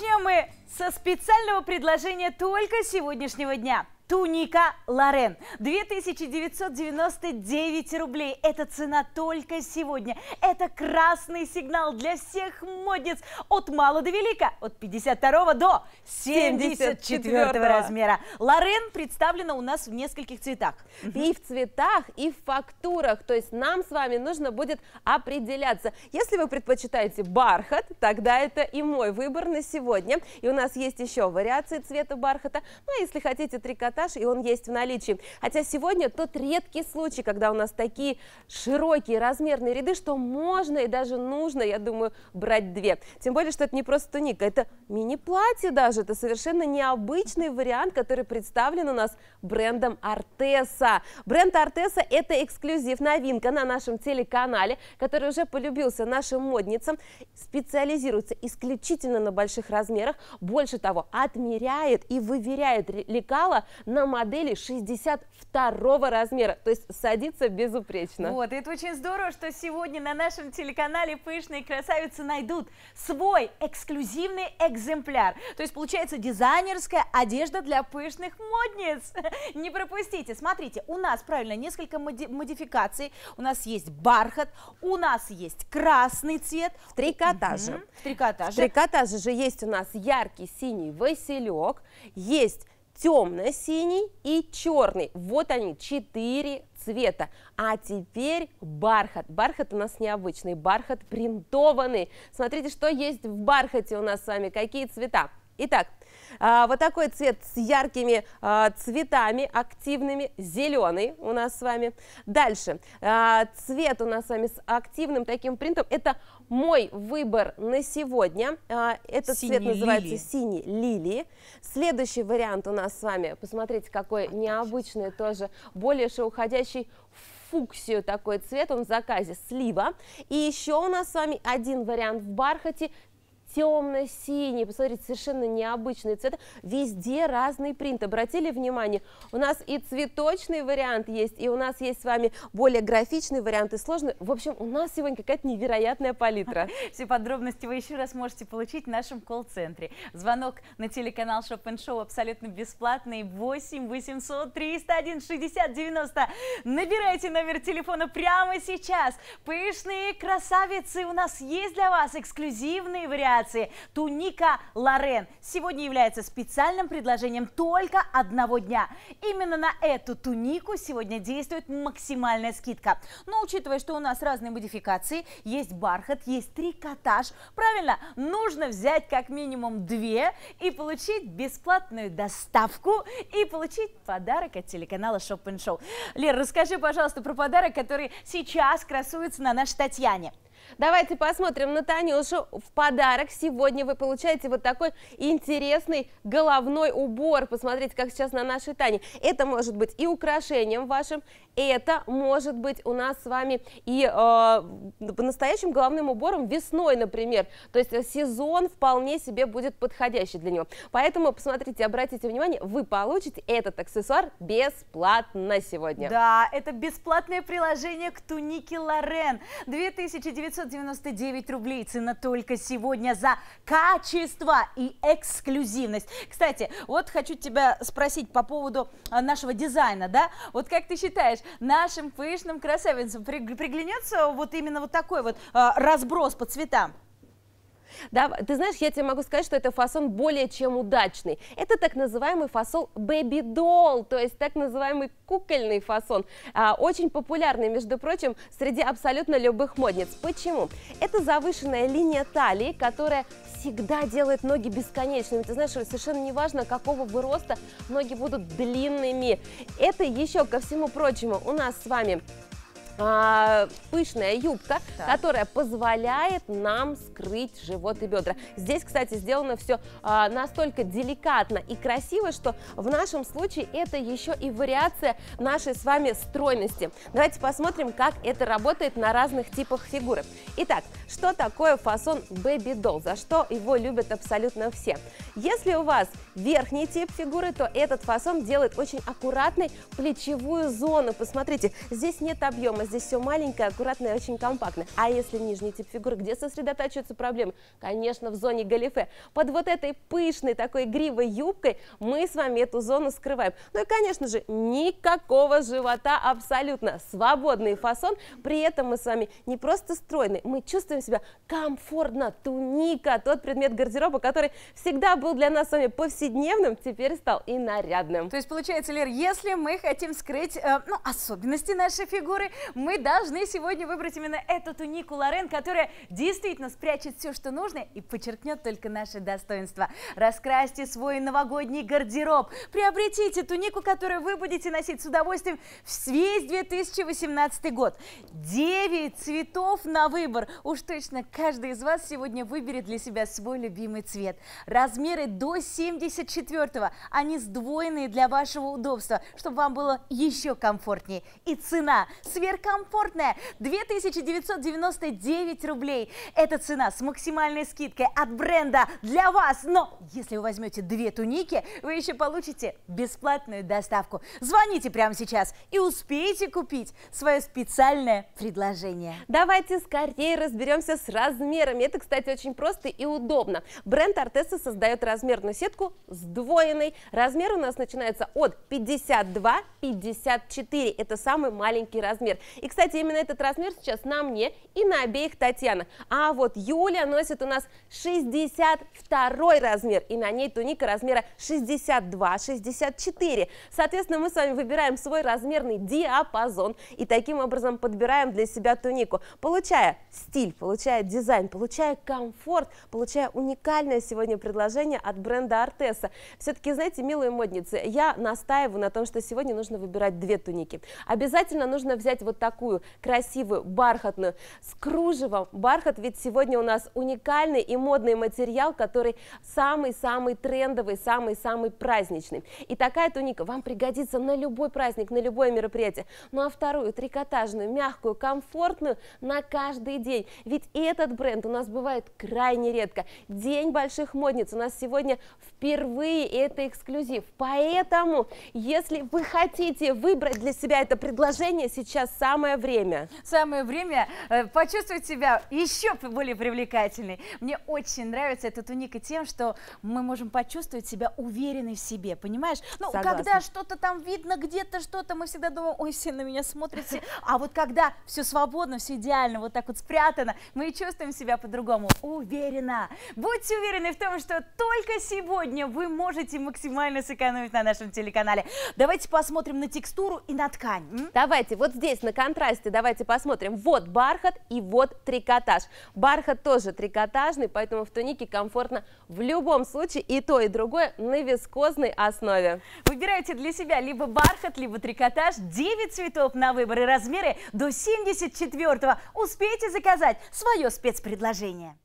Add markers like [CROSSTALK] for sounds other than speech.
начнем мы со специального предложения только сегодняшнего дня. Туника Лорен. 2999 рублей. Это цена только сегодня. Это красный сигнал для всех модниц от мала до велика, от 52 до 74, 74 размера. Лорен представлена у нас в нескольких цветах. И в цветах, и в фактурах. То есть нам с вами нужно будет определяться. Если вы предпочитаете бархат, тогда это и мой выбор на сегодня. И у нас есть еще вариации цвета бархата. Ну а если хотите трикотаж, ажиотаж, и он есть в наличии. Хотя сегодня тот редкий случай, когда у нас такие широкие размерные ряды, что можно и даже нужно, я думаю, брать две. Тем более, что это не просто туника, это мини-платье даже. Это совершенно необычный вариант, который представлен у нас брендом Артеса. Бренд Артеса – это эксклюзив, новинка на нашем телеканале, который уже полюбился нашим модницам. Специализируется исключительно на больших размерах. Больше того, отмеряет и выверяет лекала на модели 62 размера, то есть садится безупречно. Вот, это очень здорово, что сегодня на нашем телеканале пышные красавицы найдут свой эксклюзивный экземпляр. То есть получается дизайнерская одежда для пышных модниц. [LAUGHS] Не пропустите, смотрите, у нас, правильно, несколько моди модификаций. У нас есть бархат, у нас есть красный цвет. В трикотаже. Угу. В трикотаже. В трикотаже же есть у нас яркий синий василек, есть темно-синий и черный. Вот они, четыре цвета. А теперь бархат. Бархат у нас необычный, бархат принтованный. Смотрите, что есть в бархате у нас с вами, какие цвета. Итак, а, вот такой цвет с яркими а, цветами, активными, зеленый у нас с вами. Дальше, а, цвет у нас с вами с активным таким принтом, это мой выбор на сегодня. этот синий цвет называется лилии. синий лилии. Следующий вариант у нас с вами, посмотрите, какой необычный тоже, более уходящий фуксию такой цвет, он в заказе слива. И еще у нас с вами один вариант в бархате темно-синий, посмотрите, совершенно необычный цвет Везде разный принт. Обратили внимание, у нас и цветочный вариант есть, и у нас есть с вами более графичный вариант и сложный. В общем, у нас сегодня какая-то невероятная палитра. [LAUGHS] Все подробности вы еще раз можете получить в нашем колл-центре. Звонок на телеканал Шоп Шоу абсолютно бесплатный. 8 800 301 60 90. Набирайте номер телефона прямо сейчас. Пышные красавицы, у нас есть для вас эксклюзивные варианты регистрации. Туника Лорен сегодня является специальным предложением только одного дня. Именно на эту тунику сегодня действует максимальная скидка. Но учитывая, что у нас разные модификации, есть бархат, есть трикотаж, правильно, нужно взять как минимум две и получить бесплатную доставку и получить подарок от телеканала Шоп Шоу. Лер, расскажи, пожалуйста, про подарок, который сейчас красуется на нашей Татьяне. Давайте посмотрим на Танюшу. В подарок сегодня вы получаете вот такой интересный головной убор. Посмотрите, как сейчас на нашей Тане. Это может быть и украшением вашим, это может быть у нас с вами и э, по-настоящим головным убором весной, например. То есть сезон вполне себе будет подходящий для него. Поэтому посмотрите, обратите внимание, вы получите этот аксессуар бесплатно сегодня. Да, это бесплатное приложение к тунике Лорен. 2900 999 рублей цена только сегодня за качество и эксклюзивность. Кстати, вот хочу тебя спросить по поводу а, нашего дизайна, да? Вот как ты считаешь, нашим пышным красавицам приглянется вот именно вот такой вот а, разброс по цветам? Да, ты знаешь, я тебе могу сказать, что это фасон более чем удачный. Это так называемый фасон baby doll, то есть так называемый кукольный фасон. А, очень популярный, между прочим, среди абсолютно любых модниц. Почему? Это завышенная линия талии, которая всегда делает ноги бесконечными. Ты знаешь, совершенно не важно, какого бы роста, ноги будут длинными. Это еще ко всему прочему у нас с вами а, пышная юбка, так. которая позволяет нам скрыть живот и бедра. Здесь, кстати, сделано все а, настолько деликатно и красиво, что в нашем случае это еще и вариация нашей с вами стройности. Давайте посмотрим, как это работает на разных типах фигуры. Итак, что такое фасон Baby Doll, за что его любят абсолютно все? Если у вас верхний тип фигуры, то этот фасон делает очень аккуратной плечевую зону. Посмотрите, здесь нет объема, проблема. Здесь все маленькое, аккуратное и очень компактно. А если нижний тип фигуры, где сосредотачиваются проблемы? Конечно, в зоне галифе. Под вот этой пышной такой гривой юбкой мы с вами эту зону скрываем. Ну и, конечно же, никакого живота абсолютно. Свободный фасон. При этом мы с вами не просто стройны, мы чувствуем себя комфортно. Туника, тот предмет гардероба, который всегда был для нас с вами повседневным, теперь стал и нарядным. То есть, получается, Лер, если мы хотим скрыть э, ну, особенности нашей фигуры, мы должны сегодня выбрать именно эту тунику Лорен, которая действительно спрячет все, что нужно и подчеркнет только наши достоинства. Раскрасьте свой новогодний гардероб, приобретите тунику, которую вы будете носить с удовольствием весь 2018 год. 9 цветов на выбор. Уж точно каждый из вас сегодня выберет для себя свой любимый цвет. Размеры до 74 го они сдвоенные для вашего удобства, чтобы вам было еще комфортнее. И цена сверх комфортная. 2999 рублей. Это цена с максимальной скидкой от бренда для вас. Но если вы возьмете две туники, вы еще получите бесплатную доставку. Звоните прямо сейчас и успейте купить свое специальное предложение. Давайте скорее разберемся с размерами. Это, кстати, очень просто и удобно. Бренд Артеса создает размерную сетку сдвоенной. Размер у нас начинается от 52-54. Это самый маленький размер. И, кстати, именно этот размер сейчас на мне и на обеих Татьяна. А вот Юля носит у нас 62 размер, и на ней туника размера 62-64. Соответственно, мы с вами выбираем свой размерный диапазон и таким образом подбираем для себя тунику, получая стиль, получая дизайн, получая комфорт, получая уникальное сегодня предложение от бренда Артеса. Все-таки, знаете, милые модницы, я настаиваю на том, что сегодня нужно выбирать две туники. Обязательно нужно взять вот такую красивую, бархатную, с кружевом. Бархат ведь сегодня у нас уникальный и модный материал, который самый-самый трендовый, самый-самый праздничный. И такая туника вам пригодится на любой праздник, на любое мероприятие. Ну а вторую, трикотажную, мягкую, комфортную на каждый день. Ведь этот бренд у нас бывает крайне редко. День больших модниц у нас сегодня впервые, и это эксклюзив. Поэтому, если вы хотите выбрать для себя это предложение, сейчас сам самое время. Самое время э, почувствовать себя еще более привлекательной. Мне очень нравится этот уник тем, что мы можем почувствовать себя уверенной в себе, понимаешь? Ну, Согласна. когда что-то там видно, где-то что-то, мы всегда думаем, ой, все на меня смотрят, [LAUGHS] А вот когда все свободно, все идеально, вот так вот спрятано, мы чувствуем себя по-другому. Уверена. Будьте уверены в том, что только сегодня вы можете максимально сэкономить на нашем телеканале. Давайте посмотрим на текстуру и на ткань. М? Давайте, вот здесь на контрасте давайте посмотрим. Вот бархат и вот трикотаж. Бархат тоже трикотажный, поэтому в тунике комфортно в любом случае и то, и другое на вискозной основе. Выбирайте для себя либо бархат, либо трикотаж. 9 цветов на выбор и размеры до 74 -го. Успейте заказать свое спецпредложение.